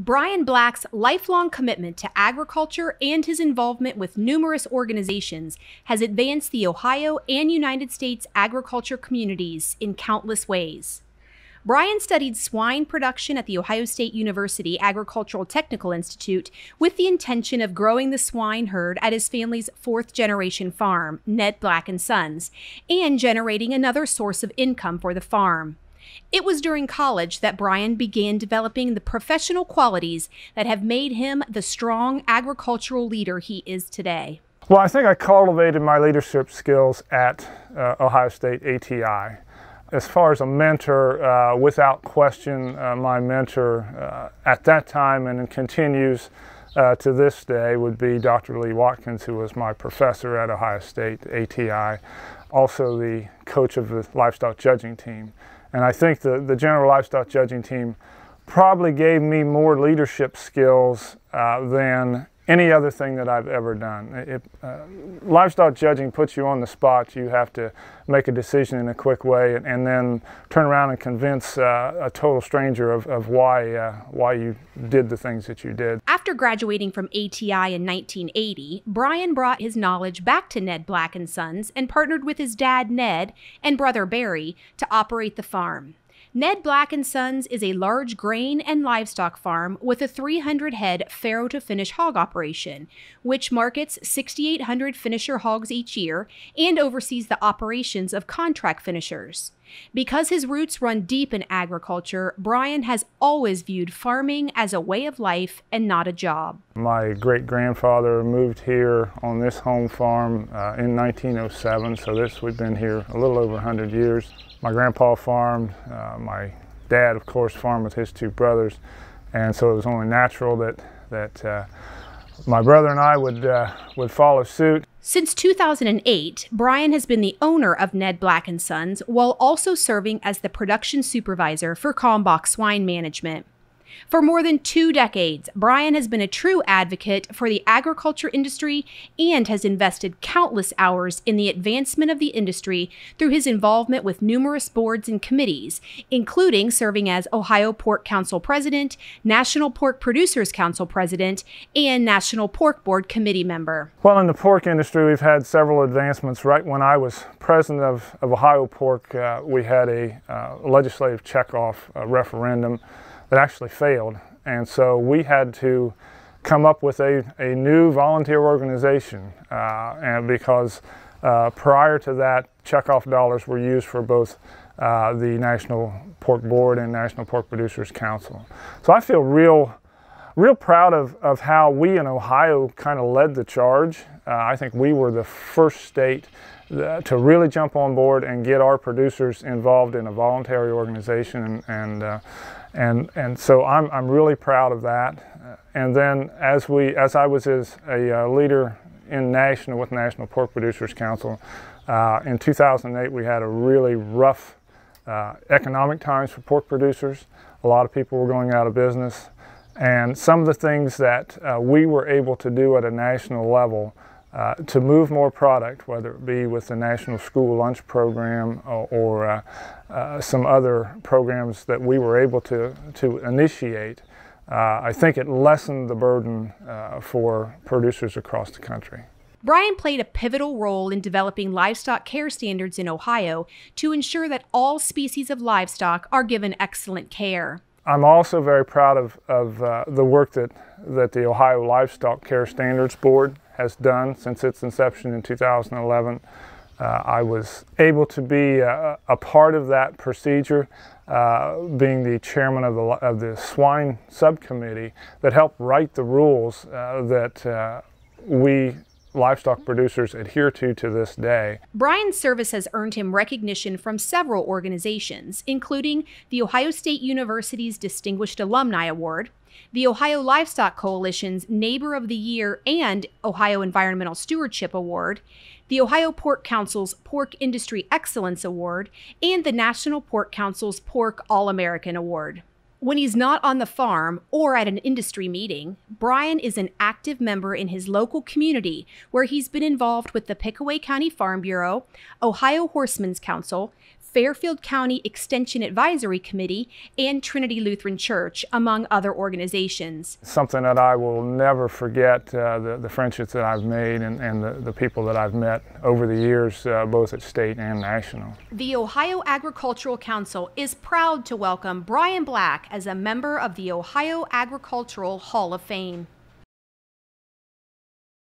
Brian Black's lifelong commitment to agriculture and his involvement with numerous organizations has advanced the Ohio and United States agriculture communities in countless ways. Brian studied swine production at The Ohio State University Agricultural Technical Institute with the intention of growing the swine herd at his family's fourth generation farm, Ned Black and Sons, and generating another source of income for the farm. It was during college that Brian began developing the professional qualities that have made him the strong agricultural leader he is today. Well, I think I cultivated my leadership skills at uh, Ohio State ATI. As far as a mentor, uh, without question, uh, my mentor uh, at that time and continues uh, to this day would be Dr. Lee Watkins, who was my professor at Ohio State ATI, also the coach of the livestock judging team. And I think the, the general livestock judging team probably gave me more leadership skills uh, than any other thing that I've ever done. It, uh, livestock judging puts you on the spot. You have to make a decision in a quick way and, and then turn around and convince uh, a total stranger of, of why, uh, why you did the things that you did. After graduating from ATI in 1980, Brian brought his knowledge back to Ned Black and Sons and partnered with his dad Ned and brother Barry to operate the farm. Ned Black & Sons is a large grain and livestock farm with a 300 head farrow to finish hog operation, which markets 6,800 finisher hogs each year and oversees the operations of contract finishers. Because his roots run deep in agriculture, Brian has always viewed farming as a way of life and not a job. My great grandfather moved here on this home farm uh, in 1907, so this we've been here a little over 100 years. My grandpa farmed, uh, my dad, of course, farmed with his two brothers, and so it was only natural that that uh, my brother and I would uh, would follow suit. Since 2008, Brian has been the owner of Ned Black and Sons, while also serving as the production supervisor for Kalmbach Swine Management. For more than two decades, Brian has been a true advocate for the agriculture industry and has invested countless hours in the advancement of the industry through his involvement with numerous boards and committees, including serving as Ohio Pork Council President, National Pork Producers Council President, and National Pork Board Committee member. Well, in the pork industry, we've had several advancements. Right when I was president of, of Ohio Pork, uh, we had a uh, legislative checkoff uh, referendum that actually failed. And so we had to come up with a, a new volunteer organization uh, and because uh, prior to that, checkoff dollars were used for both uh, the National Pork Board and National Pork Producers Council. So I feel real, real proud of, of how we in Ohio kind of led the charge. Uh, I think we were the first state to really jump on board and get our producers involved in a voluntary organization and and uh, and, and, so I'm, I'm really proud of that uh, and then as we as I was as a uh, leader in national with National Pork Producers Council uh, in 2008 we had a really rough uh, economic times for pork producers a lot of people were going out of business and some of the things that uh, we were able to do at a national level uh, to move more product, whether it be with the National School Lunch Program or, uh, or uh, uh, some other programs that we were able to, to initiate, uh, I think it lessened the burden uh, for producers across the country. Brian played a pivotal role in developing livestock care standards in Ohio to ensure that all species of livestock are given excellent care. I'm also very proud of, of the work that, that the Ohio Livestock Care Standards Board has done since its inception in 2011. Uh, I was able to be a, uh, a part of that procedure, uh, being the chairman of the, of the swine subcommittee that helped write the rules uh, that uh, we livestock producers adhere to to this day. Brian's service has earned him recognition from several organizations, including the Ohio State University's Distinguished Alumni Award, the Ohio Livestock Coalition's Neighbor of the Year and Ohio Environmental Stewardship Award, the Ohio Pork Council's Pork Industry Excellence Award, and the National Pork Council's Pork All American Award. When he's not on the farm or at an industry meeting, Brian is an active member in his local community where he's been involved with the Pickaway County Farm Bureau, Ohio Horsemen's Council, Fairfield County Extension Advisory Committee, and Trinity Lutheran Church, among other organizations. Something that I will never forget uh, the, the, friendships that I've made and, and the, the, people that I've met over the years, uh, both at state and national. The Ohio Agricultural Council is proud to welcome Brian Black as a member of the Ohio Agricultural Hall of Fame.